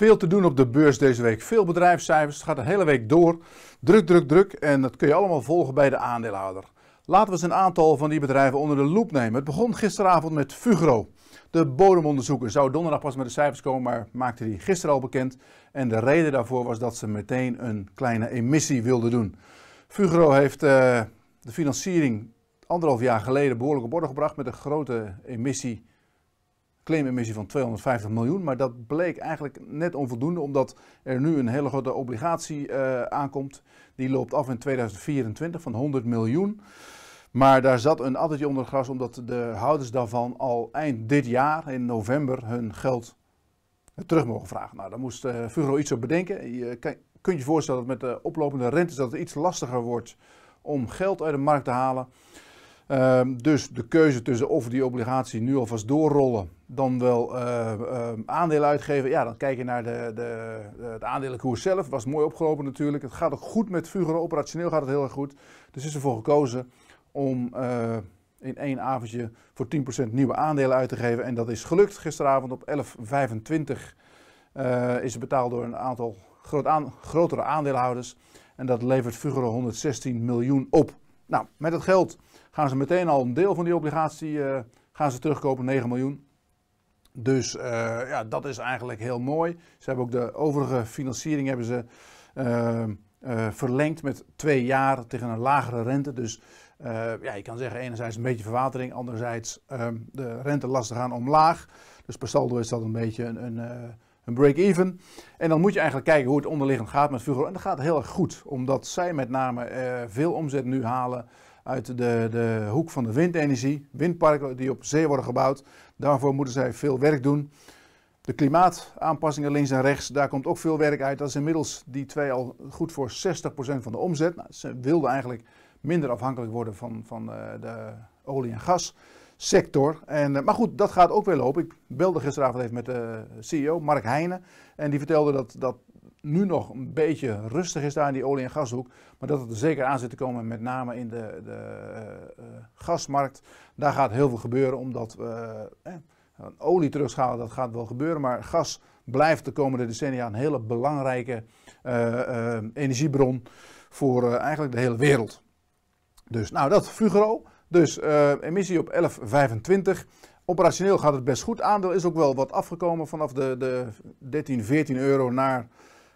Veel te doen op de beurs deze week. Veel bedrijfscijfers. Het gaat de hele week door. Druk, druk, druk. En dat kun je allemaal volgen bij de aandeelhouder. Laten we eens een aantal van die bedrijven onder de loep nemen. Het begon gisteravond met Fugro. De bodemonderzoeker zou donderdag pas met de cijfers komen, maar maakte die gisteren al bekend. En de reden daarvoor was dat ze meteen een kleine emissie wilden doen. Fugro heeft eh, de financiering anderhalf jaar geleden behoorlijk op orde gebracht met een grote emissie claimemissie van 250 miljoen. Maar dat bleek eigenlijk net onvoldoende, omdat er nu een hele grote obligatie eh, aankomt. Die loopt af in 2024 van 100 miljoen. Maar daar zat een addertje onder het gras, omdat de houders daarvan al eind dit jaar, in november, hun geld eh, terug mogen vragen. Nou, daar moest uh, Fugro iets op bedenken. Je kunt je voorstellen dat met de oplopende rentes dat het iets lastiger wordt om geld uit de markt te halen. Ehm, dus de keuze tussen of die obligatie nu alvast doorrollen, dan wel uh, aandelen uitgeven. Ja, dan kijk je naar de, de, de aandelenkoers zelf. Was mooi opgelopen natuurlijk. Het gaat ook goed met Fugro. Operationeel gaat het heel erg goed. Dus is ervoor gekozen om eh, in één avondje voor 10% nieuwe aandelen uit te geven. En dat is gelukt. Gisteravond op 11.25 eh, is het betaald door een aantal groot grotere aandeelhouders. En dat levert Fugro 116 miljoen op. Nou, met het geld gaan ze meteen al een deel van die obligatie eh, gaan ze terugkopen, 9 miljoen. Dus eh, ja, dat is eigenlijk heel mooi. Ze hebben ook de overige financiering hebben ze, eh, verlengd met twee jaar tegen een lagere rente. Dus ja, je kan zeggen enerzijds een beetje verwatering, anderzijds ehm, de rentelast gaan omlaag. Dus per saldo is dat een beetje een, een een break-even. En dan moet je eigenlijk kijken hoe het onderliggend gaat met Fugro. En dat gaat heel erg goed, omdat zij met name veel omzet nu halen uit de, de hoek van de windenergie, windparken die op zee worden gebouwd. Daarvoor moeten zij veel werk doen. De klimaataanpassingen links en rechts, daar komt ook veel werk uit. Dat is inmiddels die twee al goed voor 60% van de omzet. Nou, ze wilden eigenlijk minder afhankelijk worden van, van eh, de olie- en gassector. En, eh, maar goed, dat gaat ook weer lopen. Ik belde gisteravond even met de CEO, Mark Heijnen. En die vertelde dat, dat nu nog een beetje rustig is daar in die olie- en gashoek. Maar dat het er zeker aan zit te komen, met name in de, de eh, eh, gasmarkt. Daar gaat heel veel gebeuren, omdat uh, olie terugschalen, dat gaat wel gebeuren. Maar gas blijft de komende decennia een hele belangrijke energiebron voor eigenlijk de hele wereld. Dus nou, dat Fugro. Dus emissie op 11,25. Operationeel gaat het best goed. Aandeel is ook wel wat afgekomen vanaf de, de 13, 14 euro naar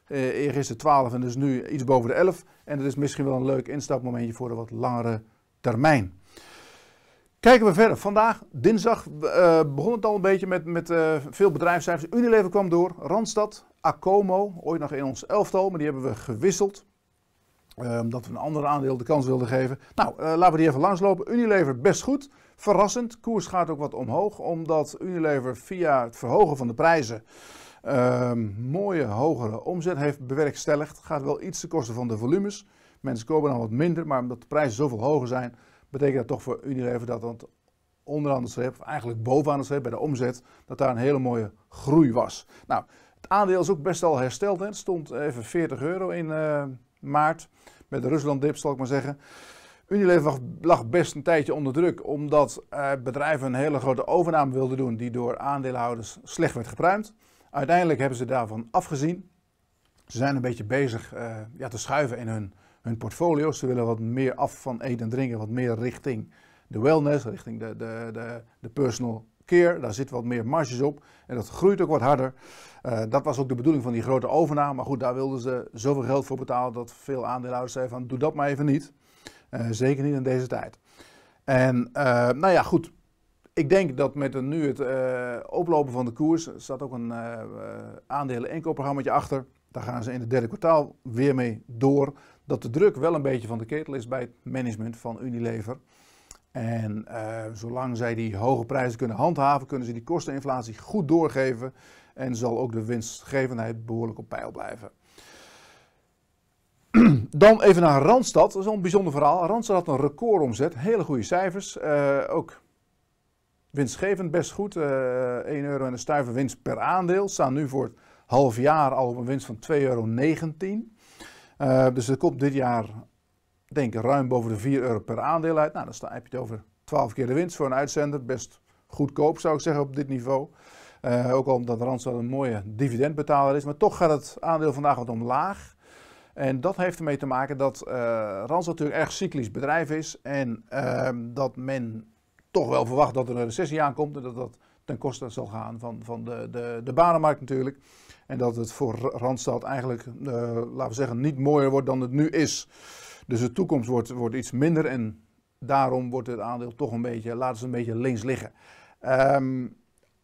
uh, de 12 en dus nu iets boven de 11. En dat is misschien wel een leuk instapmomentje voor een wat langere termijn. Kijken we verder. Vandaag, dinsdag, eh, begon het al een beetje met, met eh, veel bedrijfscijfers. Unilever kwam door, Randstad, Acomo, ooit nog in ons elftal, maar die hebben we gewisseld. Eh, omdat we een ander aandeel de kans wilden geven. Nou, laten we die even langslopen. Unilever best goed. Verrassend. Koers gaat ook wat omhoog, omdat Unilever via het verhogen van de prijzen Ehm, mooie hogere omzet heeft bewerkstelligd. Gaat wel iets te kosten van de volumes. Mensen kopen dan wat minder, maar omdat de prijzen zoveel hoger zijn, betekent dat toch voor Unilever dat het onderaan de streep, of eigenlijk bovenaan de streep bij de omzet, dat daar een hele mooie groei was. Nou, het aandeel is ook best wel hersteld. Hè. Het stond even 40 euro in eh, maart, met de Rusland-dip zal ik maar zeggen. Unilever lag best een tijdje onder druk, omdat eh, bedrijven een hele grote overname wilden doen die door aandeelhouders slecht werd gepruimd. Uiteindelijk hebben ze daarvan afgezien. Ze zijn een beetje bezig eh, ja, te schuiven in hun, hun portfolio's. Ze willen wat meer af van eten en drinken, wat meer richting de wellness, richting de, de, de, de personal care. Daar zit wat meer marges op en dat groeit ook wat harder. Eh, dat was ook de bedoeling van die grote overname. Maar goed, daar wilden ze zoveel geld voor betalen dat veel aandeelhouders zeiden van doe dat maar even niet. Eh, zeker niet in deze tijd. En nou ja, goed, ik denk dat met nu het eh, oplopen van de koers, er staat ook een uh, aandelen achter. Daar gaan ze in het derde kwartaal weer mee door. Dat de druk wel een beetje van de ketel is bij het management van Unilever. En zolang zij die hoge prijzen kunnen handhaven, kunnen ze die kosteninflatie goed doorgeven. En zal ook de winstgevendheid behoorlijk op peil blijven. Dan even naar Randstad. Dat is wel een bijzonder verhaal. Randstad had een recordomzet. Hele goede cijfers. ook winstgevend best goed. Uh, eh, 1 euro en een stuiver winst per aandeel. Staan nu voor het half jaar al op een winst van 2,19 euro. Uh, dus dat komt dit jaar, denk ik, ruim boven de 4 euro per aandeel uit. Nou, dan heb je het over 12 keer de winst voor een uitzender. Best goedkoop, zou ik zeggen, op dit niveau. Eh, ook al omdat Randstad een mooie dividendbetaler is. Maar toch gaat het aandeel vandaag wat omlaag. En dat heeft ermee te maken dat uh, Randstad natuurlijk erg cyclisch bedrijf is. En ehm, dat men toch wel verwacht dat er een recessie aankomt en dat dat ten koste zal gaan van, van de, de, de banenmarkt natuurlijk. En dat het voor Randstad eigenlijk, eh, laten we zeggen, niet mooier wordt dan het nu is. Dus de toekomst wordt, wordt iets minder en daarom wordt het aandeel toch een beetje, laten ze een beetje links liggen. Ehm,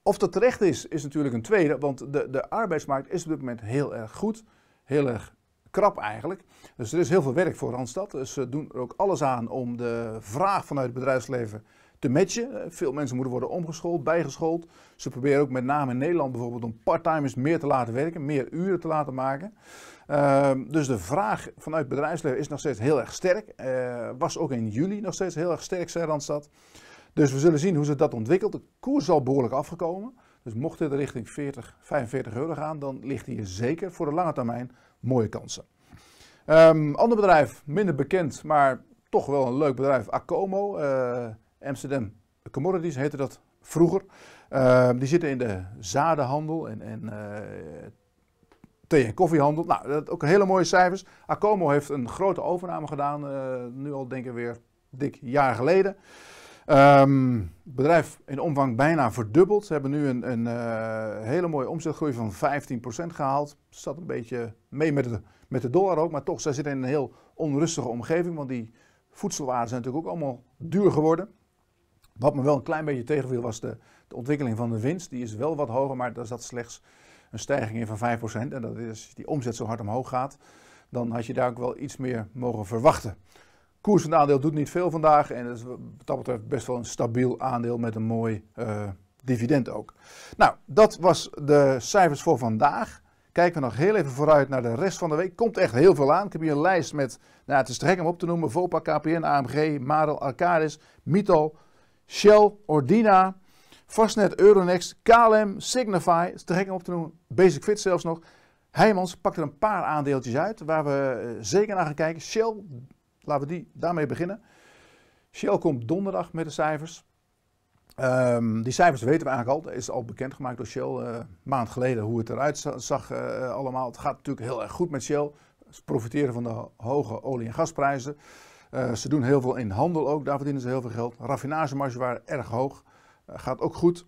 of dat terecht is, is natuurlijk een tweede, want de, de arbeidsmarkt is op dit moment heel erg goed, heel erg krap eigenlijk. Dus er is heel veel werk voor Randstad. Dus ze doen er ook alles aan om de vraag vanuit het bedrijfsleven te matchen. Eh, veel mensen moeten worden omgeschoold, bijgeschoold. Ze proberen ook met name in Nederland bijvoorbeeld om parttimers meer te laten werken, meer uren te laten maken. Ehm, dus de vraag vanuit bedrijfsleven is nog steeds heel erg sterk. Eh, was ook in juli nog steeds heel erg sterk, zei Randstad. Dus we zullen zien hoe ze dat ontwikkelt. De koers is al behoorlijk afgekomen. Dus mocht dit richting 40, 45 euro gaan, dan ligt hier zeker voor de lange termijn mooie kansen. Um, ander bedrijf, minder bekend, maar toch wel een leuk bedrijf, Acomo. Eh, Amsterdam Commodities heette dat vroeger. Ehm, die zitten in de zadenhandel en, en eh, thee- en koffiehandel. Nou, dat ook hele mooie cijfers. Acomo heeft een grote overname gedaan, eh, nu al denk ik weer dik jaar geleden. het ehm, bedrijf in omvang bijna verdubbeld. Ze hebben nu een, een eh, hele mooie omzetgroei van 15% gehaald. Zat een beetje mee met de, met de dollar ook, maar toch, zij zitten in een heel onrustige omgeving, want die voedselwaarden zijn natuurlijk ook allemaal duur geworden. Wat me wel een klein beetje tegenviel was de, de ontwikkeling van de winst. Die is wel wat hoger, maar daar zat slechts een stijging in van 5%. En dat is die omzet zo hard omhoog gaat, dan had je daar ook wel iets meer mogen verwachten. Koers van aandeel doet niet veel vandaag. En wat dat betreft best wel een stabiel aandeel met een mooi eh, dividend ook. Nou, dat was de cijfers voor vandaag. Kijken we nog heel even vooruit naar de rest van de week. Komt echt heel veel aan. Ik heb hier een lijst met, nou het is te gek om op te noemen. Vopa, KPN, AMG, Marel, Arcadis, Mittal, Shell, Ordina, Fastnet, Euronext, KLM, Signify, is te gek om op te noemen, Basic Fit zelfs nog. Heijmans pakt er een paar aandeeltjes uit waar we eh, zeker naar gaan kijken. Shell, laten we die, daarmee beginnen. Shell komt donderdag met de cijfers. Ehm, die cijfers weten we eigenlijk al. Dat is al bekendgemaakt door Shell eh, maand geleden hoe het eruit zag eh, allemaal. Het gaat natuurlijk heel erg goed met Shell. Ze profiteren van de hoge olie- en gasprijzen. Eh, ze doen heel veel in handel ook, daar verdienen ze heel veel geld. Raffinagemarge waren erg hoog, eh, gaat ook goed.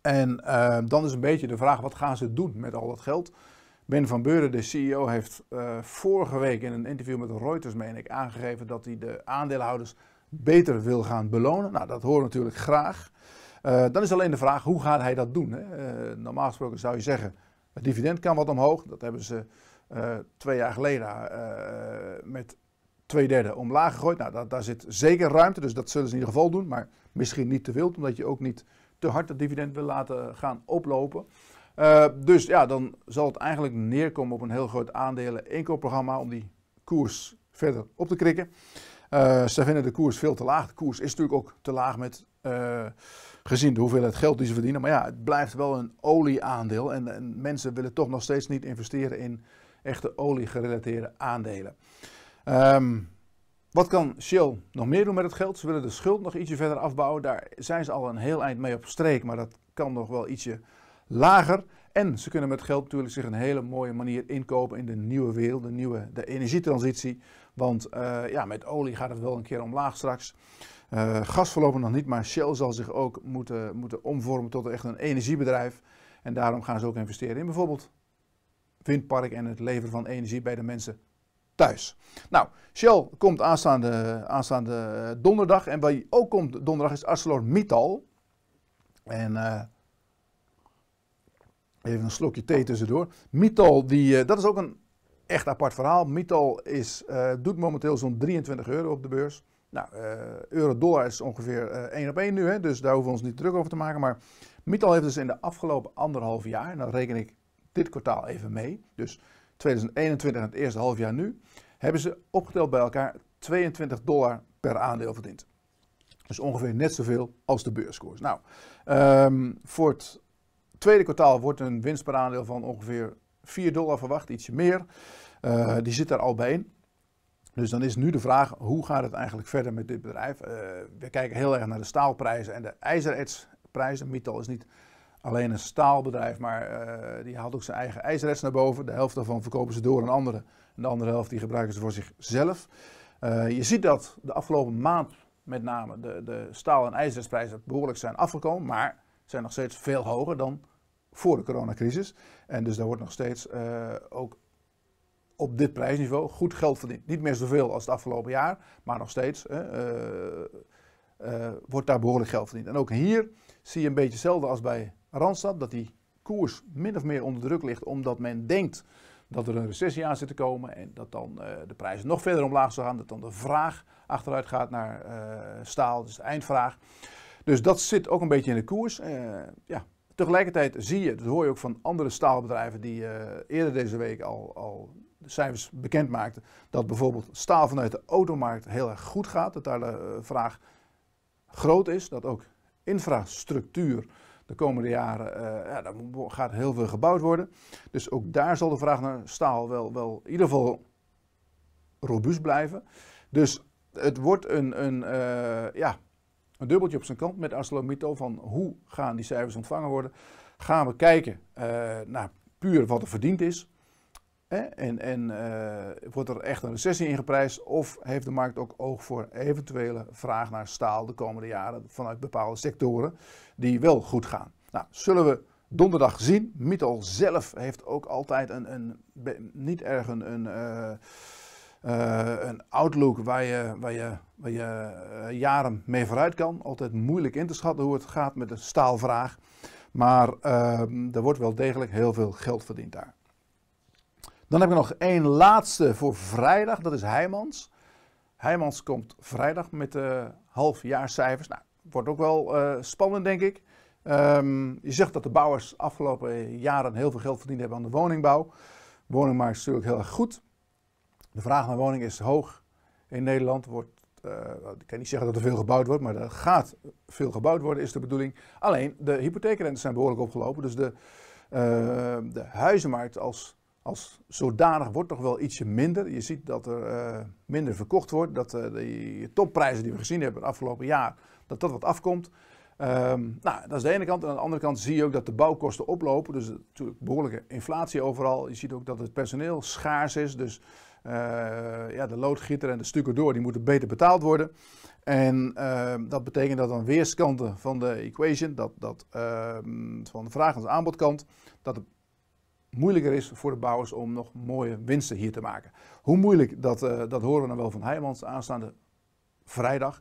En eh, dan is een beetje de vraag, wat gaan ze doen met al dat geld? Ben van Beuren, de CEO, heeft vorige week in een interview met Reuters, meen ik, aangegeven dat hij de aandeelhouders beter wil gaan belonen. Nou, dat hoor ik natuurlijk graag. dan is alleen de vraag, hoe gaat hij dat doen? Hè? normaal gesproken zou je zeggen, het dividend kan wat omhoog. Dat hebben ze twee jaar geleden uh, met twee derde omlaag gegooid. Nou, dat, daar zit zeker ruimte, dus dat zullen ze in ieder geval doen. Maar misschien niet te veel, omdat je ook niet te hard dat dividend wil laten gaan oplopen. Eh, dus ja, dan zal het eigenlijk neerkomen op een heel groot aandelen-inkoopprogramma om die koers verder op te krikken. Uh, ze vinden de koers veel te laag. De koers is natuurlijk ook te laag met, eh, gezien de hoeveelheid geld die ze verdienen. Maar ja, het blijft wel een olieaandeel. En, en mensen willen toch nog steeds niet investeren in echte oliegerelateerde aandelen. Ehm, wat kan Shell nog meer doen met het geld? Ze willen de schuld nog ietsje verder afbouwen. Daar zijn ze al een heel eind mee op streek, maar dat kan nog wel ietsje lager. En ze kunnen met geld natuurlijk zich een hele mooie manier inkopen in de nieuwe wereld, de nieuwe de energietransitie. Want eh, ja, met olie gaat het wel een keer omlaag straks. Eh, gas voorlopig nog niet, maar Shell zal zich ook moeten, moeten omvormen tot echt een energiebedrijf. En daarom gaan ze ook investeren in bijvoorbeeld windpark en het leveren van energie bij de mensen thuis. Nou, Shell komt aanstaande, aanstaande eh, donderdag. En wat ook komt donderdag is ArcelorMittal. En eh, even een slokje thee tussendoor. Mittal, die, eh, dat is ook een echt apart verhaal. Mittal is, doet momenteel zo'n 23 euro op de beurs. Nou, euro-dollar is ongeveer 1 op 1, nu, hè, dus daar hoeven we ons niet druk over te maken. Maar Mittal heeft dus in de afgelopen anderhalf jaar, en dan reken ik dit kwartaal even mee, dus 2021 en het eerste halfjaar nu, hebben ze opgeteld bij elkaar 22 dollar per aandeel verdiend. Dus ongeveer net zoveel als de beurskoers. Nou, ehm, voor het tweede kwartaal wordt een winst per aandeel van ongeveer 4 dollar verwacht, ietsje meer. Eh, die zit daar al bij in. Dus dan is nu de vraag, hoe gaat het eigenlijk verder met dit bedrijf? Eh, we kijken heel erg naar de staalprijzen en de ijzerertsprijzen. Mittal is niet alleen een staalbedrijf, maar eh, die haalt ook zijn eigen ijsrest naar boven. De helft daarvan verkopen ze door aan anderen en de andere helft die gebruiken ze voor zichzelf. Eh, je ziet dat de afgelopen maand met name de, de staal- en ijzerrestprijzen behoorlijk zijn afgekomen, maar zijn nog steeds veel hoger dan voor de coronacrisis. En dus daar wordt nog steeds eh, ook op dit prijsniveau goed geld verdiend. Niet meer zoveel als het afgelopen jaar, maar nog steeds wordt daar behoorlijk geld verdiend. En ook hier zie je een beetje hetzelfde als bij Randstad, dat die koers min of meer onder druk ligt, omdat men denkt dat er een recessie aan zit te komen en dat dan eh, de prijzen nog verder omlaag zullen gaan, dat dan de vraag achteruit gaat naar eh, staal, dus de eindvraag. Dus dat zit ook een beetje in de koers. Eh, ja. Tegelijkertijd zie je, dat hoor je ook van andere staalbedrijven die eerder deze week al, al de cijfers bekend maakten, dat bijvoorbeeld staal vanuit de automarkt heel erg goed gaat, dat daar de vraag groot is, dat ook infrastructuur de komende jaren eh, ja, gaat heel veel gebouwd worden. Dus ook daar zal de vraag naar staal wel, wel in ieder geval robuust blijven. Dus het wordt een, een, eh, ja, een dubbeltje op zijn kant met ArcelorMittal van hoe gaan die cijfers ontvangen worden. Gaan we kijken eh, naar puur wat er verdiend is. En, en eh, wordt er echt een recessie ingeprijsd? Of heeft de markt ook oog voor eventuele vraag naar staal de komende jaren vanuit bepaalde sectoren die wel goed gaan? Nou, zullen we donderdag zien. Mittal zelf heeft ook altijd een, een niet erg een, een, eh, eh, een, outlook waar je, waar je, waar je jaren mee vooruit kan. Altijd moeilijk in te schatten hoe het gaat met de staalvraag. Maar ehm, er wordt wel degelijk heel veel geld verdiend daar. Dan heb ik nog één laatste voor vrijdag, dat is Heijmans. Heijmans komt vrijdag met de eh, halfjaarcijfers. Nou, wordt ook wel eh, spannend, denk ik. Ehm, je zegt dat de bouwers afgelopen jaren heel veel geld verdiend hebben aan de woningbouw. De woningmarkt is natuurlijk heel erg goed. De vraag naar woning is hoog. In Nederland wordt, eh, ik kan niet zeggen dat er veel gebouwd wordt, maar er gaat veel gebouwd worden, is de bedoeling. Alleen de hypotheekrentes zijn behoorlijk opgelopen. Dus de, de huizenmarkt als als zodanig wordt toch wel ietsje minder. Je ziet dat er eh, minder verkocht wordt. Dat eh, de topprijzen die we gezien hebben het afgelopen jaar, dat dat wat afkomt. Ehm, nou, dat is de ene kant. En aan de andere kant zie je ook dat de bouwkosten oplopen. Dus natuurlijk behoorlijke inflatie overal. Je ziet ook dat het personeel schaars is. Dus eh, ja, de loodgieter en de door, die moeten beter betaald worden. En ehm, dat betekent dat aan weerskanten van de equation, dat, dat, ehm, van de vraag- en aanbodkant, dat de moeilijker is voor de bouwers om nog mooie winsten hier te maken. Hoe moeilijk, dat, eh, dat horen we dan wel van Heijmans aanstaande vrijdag.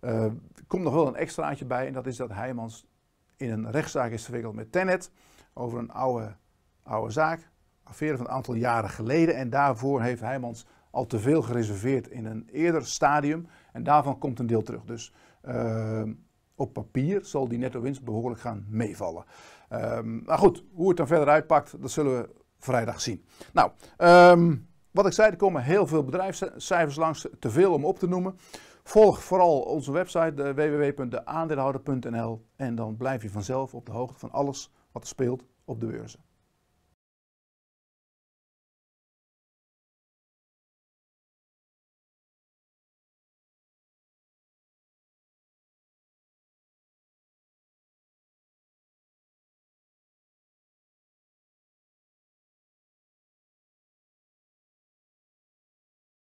er eh, komt nog wel een extraatje bij en dat is dat Heijmans in een rechtszaak is verwikkeld met Tenet over een oude, oude zaak, affaire van een aantal jaren geleden. En daarvoor heeft Heijmans al te veel gereserveerd in een eerder stadium en daarvan komt een deel terug. Dus eh, op papier zal die netto winst behoorlijk gaan meevallen. Ehm, maar goed, hoe het dan verder uitpakt, dat zullen we vrijdag zien. Nou, ehm, wat ik zei, er komen heel veel bedrijfscijfers langs, te veel om op te noemen. Volg vooral onze website www.deaandeelhouder.nl en dan blijf je vanzelf op de hoogte van alles wat er speelt op de beurzen.